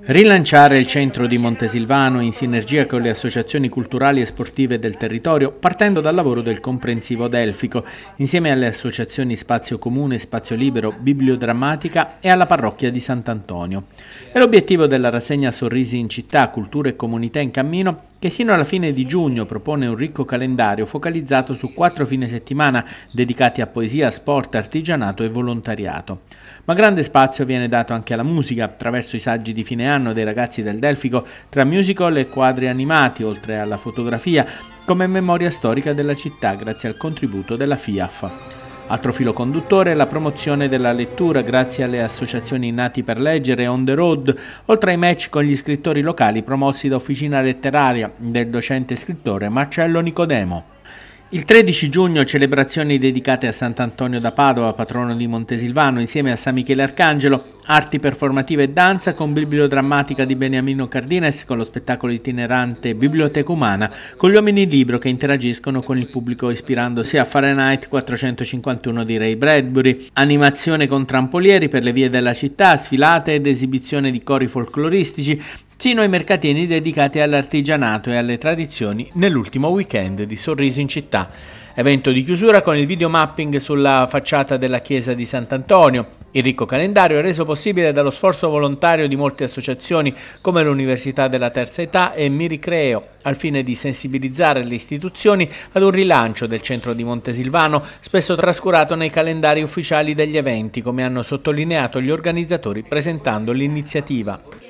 Rilanciare il centro di Montesilvano in sinergia con le associazioni culturali e sportive del territorio partendo dal lavoro del comprensivo delfico insieme alle associazioni Spazio Comune, Spazio Libero, Bibliodrammatica e alla parrocchia di Sant'Antonio. È l'obiettivo della rassegna Sorrisi in città, cultura e comunità in cammino che sino alla fine di giugno propone un ricco calendario focalizzato su quattro fine settimana dedicati a poesia, sport, artigianato e volontariato. Ma grande spazio viene dato anche alla musica, attraverso i saggi di fine anno dei ragazzi del Delfico, tra musical e quadri animati, oltre alla fotografia, come memoria storica della città grazie al contributo della FIAF. Altro filo conduttore è la promozione della lettura grazie alle associazioni Nati per Leggere e On the Road, oltre ai match con gli scrittori locali promossi da Officina Letteraria del docente scrittore Marcello Nicodemo. Il 13 giugno celebrazioni dedicate a Sant'Antonio da Padova, patrono di Montesilvano, insieme a San Michele Arcangelo, Arti performative e danza con bibliodrammatica di Beniamino Cardines con lo spettacolo itinerante Biblioteca Umana con gli uomini libro che interagiscono con il pubblico ispirandosi a Fahrenheit 451 di Ray Bradbury, animazione con trampolieri per le vie della città, sfilate ed esibizione di cori folcloristici sino ai mercatini dedicati all'artigianato e alle tradizioni nell'ultimo weekend di Sorrisi in città. Evento di chiusura con il video mapping sulla facciata della chiesa di Sant'Antonio. Il ricco calendario è reso possibile dallo sforzo volontario di molte associazioni come l'Università della Terza Età e Miricreo, al fine di sensibilizzare le istituzioni ad un rilancio del centro di Montesilvano, spesso trascurato nei calendari ufficiali degli eventi, come hanno sottolineato gli organizzatori presentando l'iniziativa.